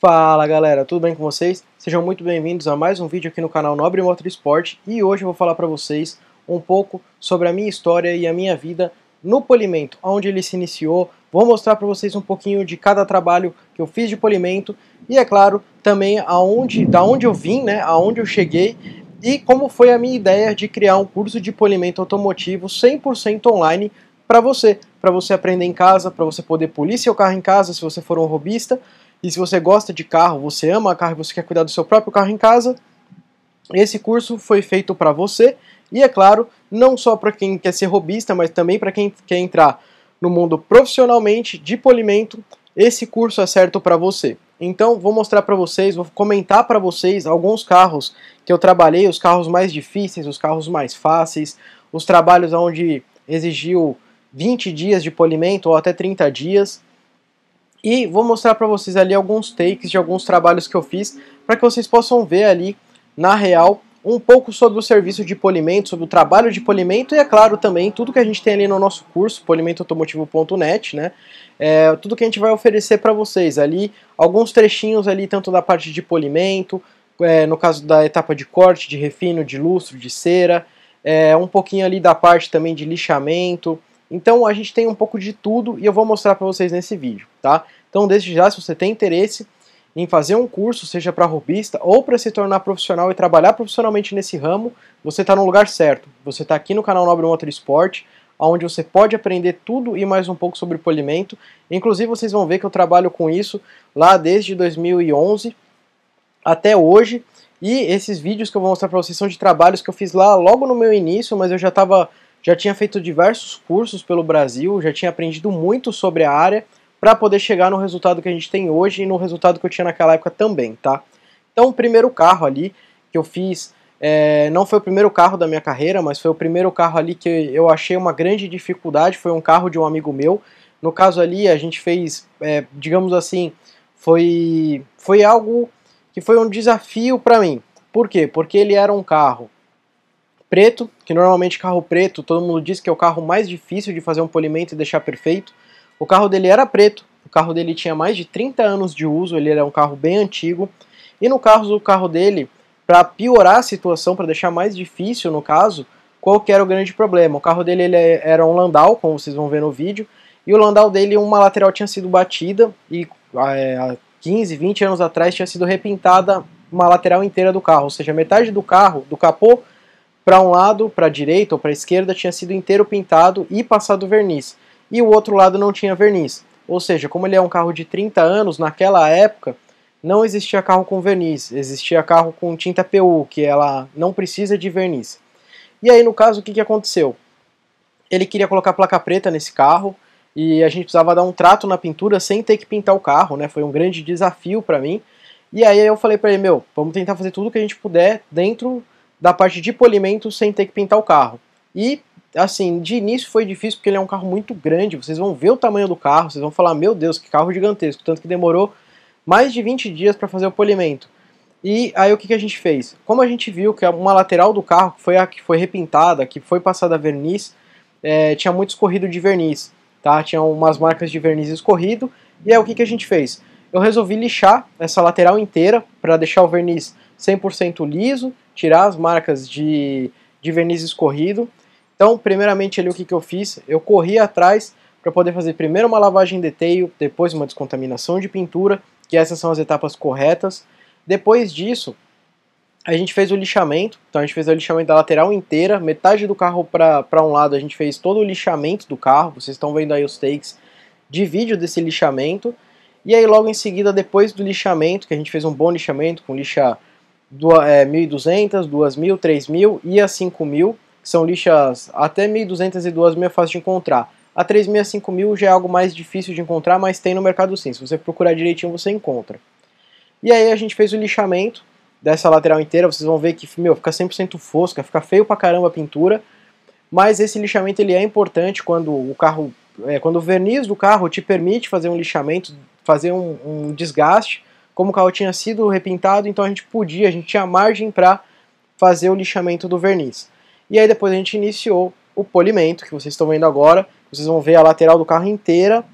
Fala galera, tudo bem com vocês? Sejam muito bem-vindos a mais um vídeo aqui no canal Nobre Motor Esporte e hoje eu vou falar para vocês um pouco sobre a minha história e a minha vida no polimento, onde ele se iniciou. Vou mostrar para vocês um pouquinho de cada trabalho que eu fiz de polimento e é claro também aonde, da onde eu vim, né, aonde eu cheguei e como foi a minha ideia de criar um curso de polimento automotivo 100% online para você, para você aprender em casa, para você poder polir seu carro em casa se você for um robista e se você gosta de carro, você ama carro e você quer cuidar do seu próprio carro em casa, esse curso foi feito para você e, é claro, não só para quem quer ser robista, mas também para quem quer entrar no mundo profissionalmente de polimento, esse curso é certo para você. Então, vou mostrar para vocês, vou comentar para vocês alguns carros que eu trabalhei, os carros mais difíceis, os carros mais fáceis, os trabalhos onde exigiu 20 dias de polimento ou até 30 dias. E vou mostrar para vocês ali alguns takes de alguns trabalhos que eu fiz, para que vocês possam ver ali, na real, um pouco sobre o serviço de polimento, sobre o trabalho de polimento e, é claro, também tudo que a gente tem ali no nosso curso, polimentoautomotivo.net, né? É, tudo que a gente vai oferecer para vocês ali, alguns trechinhos ali, tanto da parte de polimento, é, no caso da etapa de corte, de refino, de lustro, de cera, é, um pouquinho ali da parte também de lixamento, então a gente tem um pouco de tudo e eu vou mostrar para vocês nesse vídeo, tá? Então desde já, se você tem interesse em fazer um curso, seja para robista ou para se tornar profissional e trabalhar profissionalmente nesse ramo, você está no lugar certo. Você está aqui no canal Nobre Motorsport, onde você pode aprender tudo e mais um pouco sobre polimento. Inclusive vocês vão ver que eu trabalho com isso lá desde 2011 até hoje. E esses vídeos que eu vou mostrar para vocês são de trabalhos que eu fiz lá logo no meu início, mas eu já estava já tinha feito diversos cursos pelo Brasil, já tinha aprendido muito sobre a área para poder chegar no resultado que a gente tem hoje e no resultado que eu tinha naquela época também, tá? Então, o primeiro carro ali que eu fiz é, não foi o primeiro carro da minha carreira, mas foi o primeiro carro ali que eu achei uma grande dificuldade. Foi um carro de um amigo meu. No caso ali, a gente fez, é, digamos assim, foi, foi algo que foi um desafio para mim. Por quê? Porque ele era um carro preto, que normalmente carro preto, todo mundo diz que é o carro mais difícil de fazer um polimento e deixar perfeito. O carro dele era preto, o carro dele tinha mais de 30 anos de uso, ele era um carro bem antigo. E no caso do carro dele, para piorar a situação, para deixar mais difícil no caso, qual que era o grande problema? O carro dele era um Landau, como vocês vão ver no vídeo, e o Landau dele, uma lateral tinha sido batida e ah, é, há 15, 20 anos atrás tinha sido repintada uma lateral inteira do carro, ou seja, metade do carro, do capô, para um lado, para a direita ou para a esquerda, tinha sido inteiro pintado e passado verniz, e o outro lado não tinha verniz. Ou seja, como ele é um carro de 30 anos, naquela época não existia carro com verniz, existia carro com tinta PU, que ela não precisa de verniz. E aí, no caso, o que, que aconteceu? Ele queria colocar placa preta nesse carro e a gente precisava dar um trato na pintura sem ter que pintar o carro, né? Foi um grande desafio para mim. E aí eu falei para ele, meu, vamos tentar fazer tudo que a gente puder dentro da parte de polimento sem ter que pintar o carro. E assim, de início foi difícil porque ele é um carro muito grande, vocês vão ver o tamanho do carro, vocês vão falar, meu Deus, que carro gigantesco, tanto que demorou mais de 20 dias para fazer o polimento. E aí o que, que a gente fez? Como a gente viu que é uma lateral do carro foi a que foi repintada, que foi passada verniz, é, tinha muito escorrido de verniz, tá? Tinha umas marcas de verniz escorrido, e aí o que, que a gente fez? Eu resolvi lixar essa lateral inteira para deixar o verniz 100% liso tirar as marcas de, de verniz escorrido. Então, primeiramente ali o que, que eu fiz? Eu corri atrás para poder fazer primeiro uma lavagem de teio, depois uma descontaminação de pintura, que essas são as etapas corretas. Depois disso, a gente fez o lixamento, então a gente fez o lixamento da lateral inteira, metade do carro para um lado a gente fez todo o lixamento do carro, vocês estão vendo aí os takes de vídeo desse lixamento. E aí logo em seguida, depois do lixamento, que a gente fez um bom lixamento com lixa é, 1.200, 2.000, 3.000 e a 5.000, que são lixas até 1.200 e 2.000 é fácil de encontrar. A 3.000 e 5.000 já é algo mais difícil de encontrar, mas tem no mercado sim. Se você procurar direitinho, você encontra. E aí a gente fez o lixamento dessa lateral inteira. Vocês vão ver que, meu, fica 100% fosca, fica feio pra caramba a pintura. Mas esse lixamento ele é importante quando o carro, é, quando o verniz do carro te permite fazer um lixamento, fazer um, um desgaste como o carro tinha sido repintado, então a gente podia, a gente tinha margem para fazer o lixamento do verniz. E aí depois a gente iniciou o polimento, que vocês estão vendo agora. Vocês vão ver a lateral do carro inteira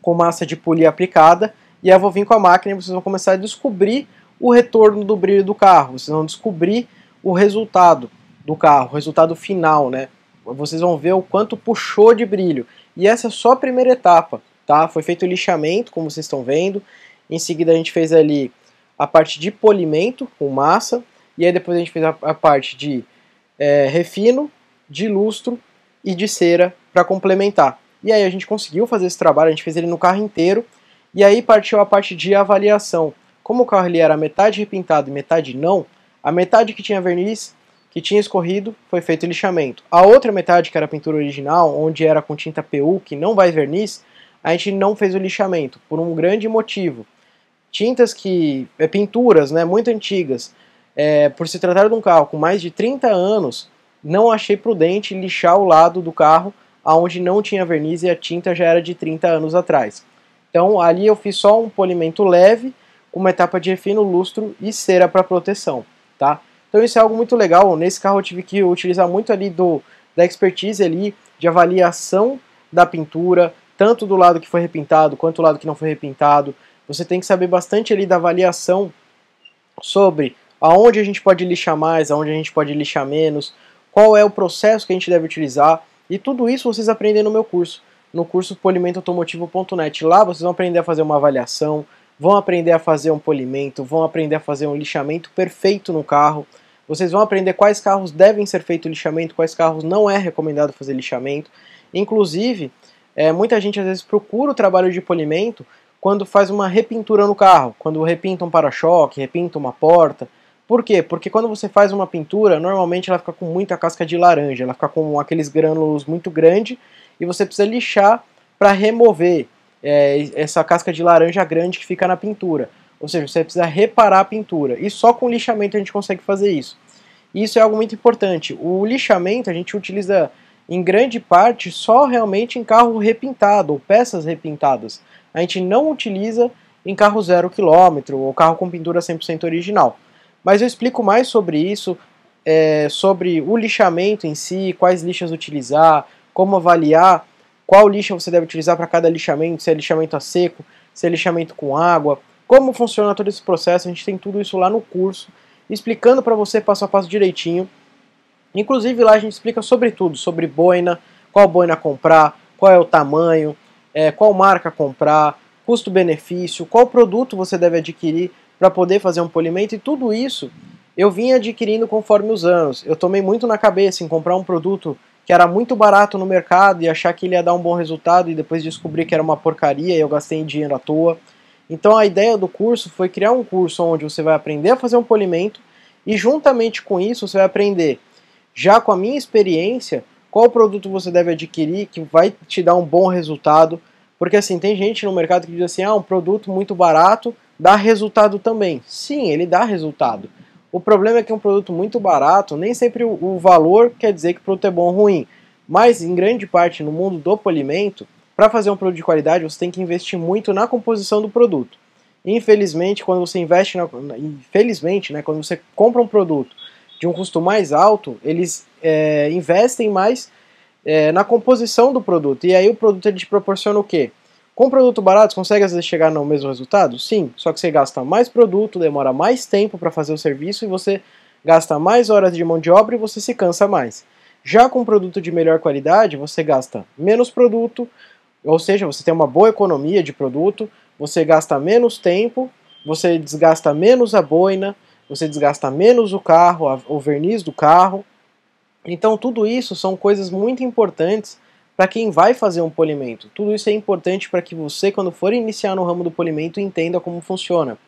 com massa de polir aplicada. E aí eu vou vir com a máquina e vocês vão começar a descobrir o retorno do brilho do carro. Vocês vão descobrir o resultado do carro, o resultado final, né? Vocês vão ver o quanto puxou de brilho. E essa é só a primeira etapa, tá? Foi feito o lixamento, como vocês estão vendo. Em seguida a gente fez ali a parte de polimento com massa. E aí depois a gente fez a, a parte de é, refino, de lustro e de cera para complementar. E aí a gente conseguiu fazer esse trabalho, a gente fez ele no carro inteiro. E aí partiu a parte de avaliação. Como o carro ali era metade repintado e metade não, a metade que tinha verniz, que tinha escorrido, foi feito lixamento. A outra metade, que era a pintura original, onde era com tinta PU, que não vai verniz, a gente não fez o lixamento, por um grande motivo tintas que. É, pinturas né, muito antigas. É, por se tratar de um carro com mais de 30 anos, não achei prudente lixar o lado do carro aonde não tinha verniz e a tinta já era de 30 anos atrás. Então ali eu fiz só um polimento leve, com uma etapa de refino, lustro e cera para proteção, tá? Então isso é algo muito legal. Nesse carro eu tive que utilizar muito ali do da expertise ali de avaliação da pintura, tanto do lado que foi repintado quanto do lado que não foi repintado, você tem que saber bastante ali da avaliação sobre aonde a gente pode lixar mais, aonde a gente pode lixar menos, qual é o processo que a gente deve utilizar. E tudo isso vocês aprendem no meu curso, no curso polimentoautomotivo.net. Lá vocês vão aprender a fazer uma avaliação, vão aprender a fazer um polimento, vão aprender a fazer um lixamento perfeito no carro. Vocês vão aprender quais carros devem ser feito lixamento, quais carros não é recomendado fazer lixamento. Inclusive, é, muita gente às vezes procura o trabalho de polimento quando faz uma repintura no carro, quando repinta um para-choque, repinta uma porta. Por quê? Porque quando você faz uma pintura, normalmente ela fica com muita casca de laranja, ela fica com aqueles grânulos muito grande e você precisa lixar para remover é, essa casca de laranja grande que fica na pintura. Ou seja, você precisa reparar a pintura. E só com lixamento a gente consegue fazer isso. isso é algo muito importante. O lixamento a gente utiliza em grande parte só realmente em carro repintado ou peças repintadas a gente não utiliza em carro zero quilômetro ou carro com pintura 100% original. Mas eu explico mais sobre isso, é, sobre o lixamento em si, quais lixas utilizar, como avaliar qual lixa você deve utilizar para cada lixamento, se é lixamento a seco, se é lixamento com água, como funciona todo esse processo, a gente tem tudo isso lá no curso, explicando para você passo a passo direitinho. Inclusive lá a gente explica sobre tudo, sobre boina, qual boina comprar, qual é o tamanho, é, qual marca comprar, custo-benefício, qual produto você deve adquirir para poder fazer um polimento e tudo isso eu vim adquirindo conforme os anos. Eu tomei muito na cabeça em comprar um produto que era muito barato no mercado e achar que ele ia dar um bom resultado e depois descobrir que era uma porcaria e eu gastei dinheiro à toa. Então a ideia do curso foi criar um curso onde você vai aprender a fazer um polimento e juntamente com isso você vai aprender, já com a minha experiência, qual produto você deve adquirir que vai te dar um bom resultado, porque assim, tem gente no mercado que diz assim: "Ah, um produto muito barato dá resultado também". Sim, ele dá resultado. O problema é que é um produto muito barato, nem sempre o, o valor quer dizer que o produto é bom ou ruim. Mas em grande parte no mundo do polimento, para fazer um produto de qualidade, você tem que investir muito na composição do produto. Infelizmente, quando você investe na, infelizmente, né, quando você compra um produto de um custo mais alto, eles é, investem mais é, na composição do produto. E aí o produto ele te proporciona o quê? Com produto barato, consegue às vezes chegar no mesmo resultado? Sim, só que você gasta mais produto, demora mais tempo para fazer o serviço e você gasta mais horas de mão de obra e você se cansa mais. Já com produto de melhor qualidade, você gasta menos produto, ou seja, você tem uma boa economia de produto, você gasta menos tempo, você desgasta menos a boina, você desgasta menos o carro, o verniz do carro, então, tudo isso são coisas muito importantes para quem vai fazer um polimento. Tudo isso é importante para que você, quando for iniciar no ramo do polimento, entenda como funciona.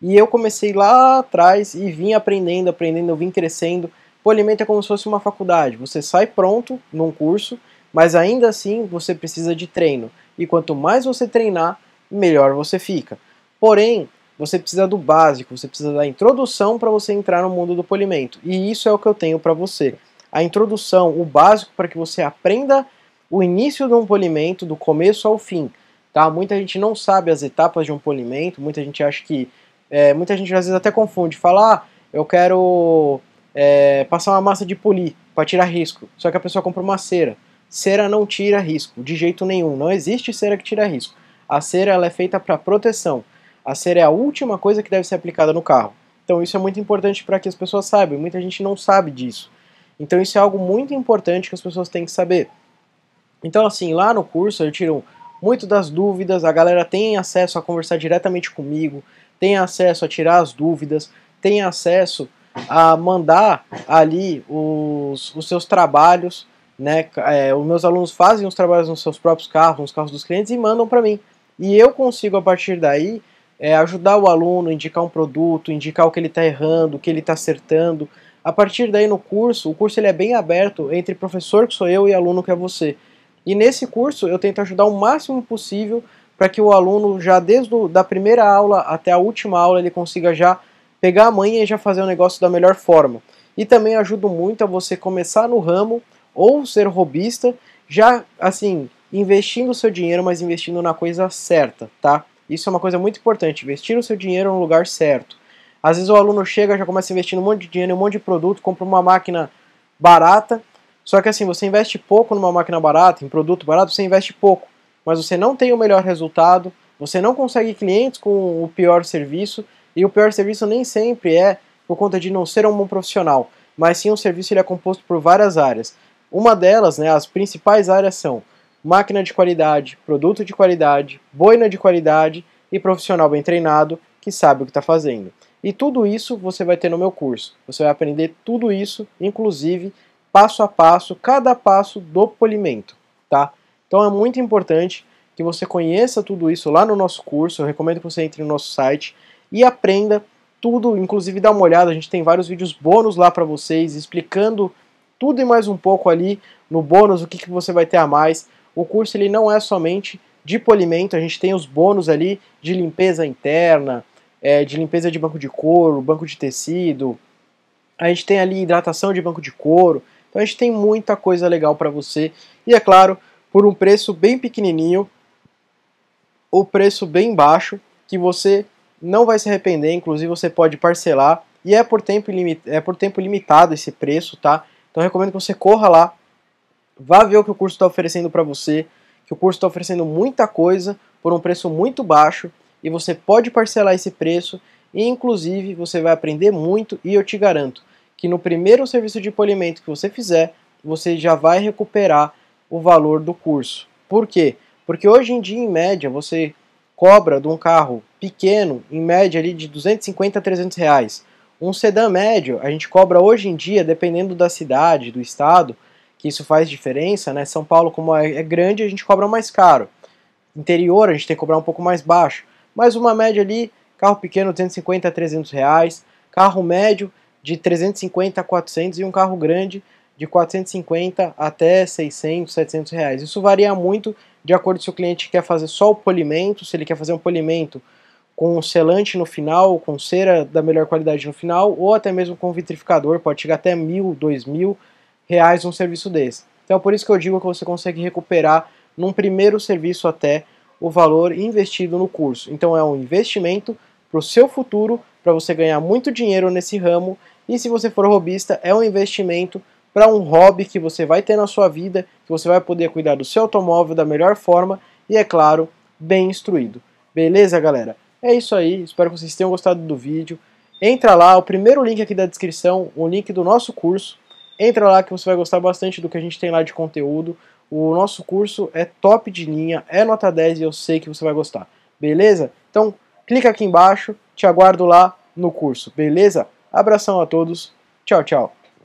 E eu comecei lá atrás e vim aprendendo, aprendendo, eu vim crescendo. Polimento é como se fosse uma faculdade. Você sai pronto num curso, mas ainda assim você precisa de treino. E quanto mais você treinar, melhor você fica. Porém, você precisa do básico, você precisa da introdução para você entrar no mundo do polimento. E isso é o que eu tenho para você a introdução, o básico para que você aprenda o início de um polimento do começo ao fim. Tá? Muita gente não sabe as etapas de um polimento, muita gente acha que. É, muita gente às vezes até confunde, fala, ah, eu quero é, passar uma massa de polir para tirar risco. Só que a pessoa compra uma cera. Cera não tira risco, de jeito nenhum. Não existe cera que tira risco. A cera ela é feita para proteção. A cera é a última coisa que deve ser aplicada no carro. Então isso é muito importante para que as pessoas saibam. Muita gente não sabe disso. Então isso é algo muito importante que as pessoas têm que saber. Então assim, lá no curso eu tiro muito das dúvidas, a galera tem acesso a conversar diretamente comigo, tem acesso a tirar as dúvidas, tem acesso a mandar ali os, os seus trabalhos, né? É, os meus alunos fazem os trabalhos nos seus próprios carros, nos carros dos clientes e mandam para mim. E eu consigo a partir daí é, ajudar o aluno, indicar um produto, indicar o que ele está errando, o que ele está acertando, a partir daí no curso, o curso ele é bem aberto entre professor que sou eu e aluno que é você. E nesse curso eu tento ajudar o máximo possível para que o aluno já desde a da primeira aula até a última aula ele consiga já pegar a manha e já fazer o negócio da melhor forma. E também ajudo muito a você começar no ramo ou ser robista, já assim, investindo o seu dinheiro, mas investindo na coisa certa, tá? Isso é uma coisa muito importante, investir o seu dinheiro no lugar certo. Às vezes o aluno chega, já começa investindo um monte de dinheiro, um monte de produto, compra uma máquina barata. Só que assim, você investe pouco numa máquina barata, em produto barato, você investe pouco, mas você não tem o melhor resultado, você não consegue clientes com o pior serviço, e o pior serviço nem sempre é por conta de não ser um bom profissional, mas sim um serviço ele é composto por várias áreas. Uma delas, né, as principais áreas são máquina de qualidade, produto de qualidade, boina de qualidade e profissional bem treinado que sabe o que está fazendo. E tudo isso você vai ter no meu curso. Você vai aprender tudo isso, inclusive passo a passo, cada passo do polimento, tá? Então é muito importante que você conheça tudo isso lá no nosso curso. Eu recomendo que você entre no nosso site e aprenda tudo, inclusive dá uma olhada, a gente tem vários vídeos bônus lá para vocês explicando tudo e mais um pouco ali no bônus, o que, que você vai ter a mais. O curso ele não é somente de polimento, a gente tem os bônus ali de limpeza interna, é, de limpeza de banco de couro, banco de tecido. A gente tem ali hidratação de banco de couro. Então a gente tem muita coisa legal para você. E é claro, por um preço bem pequenininho, o preço bem baixo, que você não vai se arrepender. Inclusive você pode parcelar. E é por tempo, é por tempo limitado esse preço, tá? Então recomendo que você corra lá, vá ver o que o curso está oferecendo para você, que o curso está oferecendo muita coisa por um preço muito baixo e você pode parcelar esse preço e inclusive você vai aprender muito e eu te garanto que no primeiro serviço de polimento que você fizer, você já vai recuperar o valor do curso. Por quê? Porque hoje em dia, em média, você cobra de um carro pequeno, em média ali de 250 a 300 reais. Um sedã médio, a gente cobra hoje em dia, dependendo da cidade, do estado, que isso faz diferença, né? São Paulo, como é, é grande, a gente cobra mais caro. Interior, a gente tem que cobrar um pouco mais baixo mas uma média ali, carro pequeno 250 a 300 reais, carro médio de 350 a 400 e um carro grande de 450 até 600, 700 reais. Isso varia muito de acordo se o cliente quer fazer só o polimento, se ele quer fazer um polimento com selante no final, com cera da melhor qualidade no final, ou até mesmo com vitrificador, pode chegar até mil, dois mil reais um serviço desse. Então por isso que eu digo que você consegue recuperar num primeiro serviço até o valor investido no curso. Então é um investimento para o seu futuro, para você ganhar muito dinheiro nesse ramo. E se você for robista, é um investimento para um hobby que você vai ter na sua vida, que você vai poder cuidar do seu automóvel da melhor forma e, é claro, bem instruído. Beleza, galera? É isso aí, espero que vocês tenham gostado do vídeo. Entra lá, o primeiro link aqui da descrição, o link do nosso curso. Entra lá que você vai gostar bastante do que a gente tem lá de conteúdo. O nosso curso é top de linha, é nota 10 e eu sei que você vai gostar. Beleza? Então, clica aqui embaixo, te aguardo lá no curso. Beleza? Abração a todos. Tchau, tchau.